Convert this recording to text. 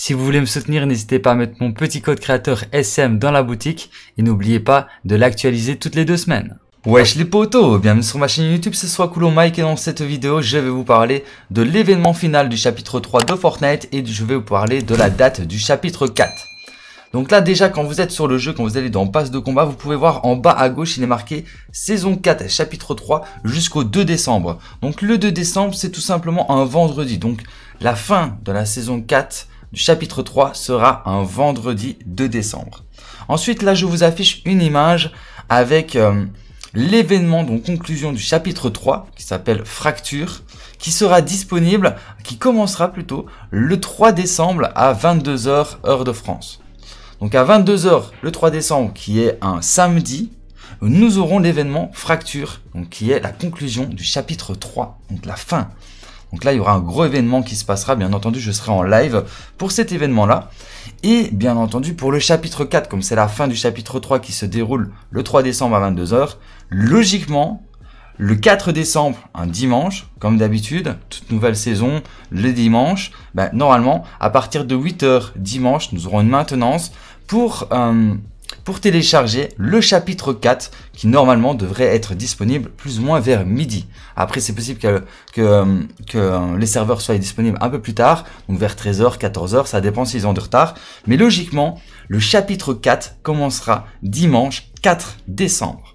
Si vous voulez me soutenir, n'hésitez pas à mettre mon petit code créateur SM dans la boutique et n'oubliez pas de l'actualiser toutes les deux semaines. Wesh les potos, bienvenue sur ma chaîne YouTube, ce soit Coulon Mike et dans cette vidéo je vais vous parler de l'événement final du chapitre 3 de Fortnite et je vais vous parler de la date du chapitre 4. Donc là déjà quand vous êtes sur le jeu, quand vous allez dans passe de combat, vous pouvez voir en bas à gauche il est marqué saison 4 chapitre 3 jusqu'au 2 décembre. Donc le 2 décembre c'est tout simplement un vendredi, donc la fin de la saison 4 du chapitre 3 sera un vendredi 2 décembre. Ensuite, là, je vous affiche une image avec euh, l'événement, donc conclusion du chapitre 3, qui s'appelle Fracture, qui sera disponible, qui commencera plutôt le 3 décembre à 22h heure de France. Donc à 22h le 3 décembre, qui est un samedi, nous aurons l'événement Fracture, donc qui est la conclusion du chapitre 3, donc la fin. Donc là, il y aura un gros événement qui se passera. Bien entendu, je serai en live pour cet événement-là. Et bien entendu, pour le chapitre 4, comme c'est la fin du chapitre 3 qui se déroule le 3 décembre à 22h, logiquement, le 4 décembre, un dimanche, comme d'habitude, toute nouvelle saison, le dimanche, ben, normalement, à partir de 8h dimanche, nous aurons une maintenance pour... Euh, pour télécharger le chapitre 4 qui normalement devrait être disponible plus ou moins vers midi. Après c'est possible que, que, euh, que, euh, les serveurs soient disponibles un peu plus tard, donc vers 13h, 14h, ça dépend s'ils ont de retard. Mais logiquement, le chapitre 4 commencera dimanche 4 décembre.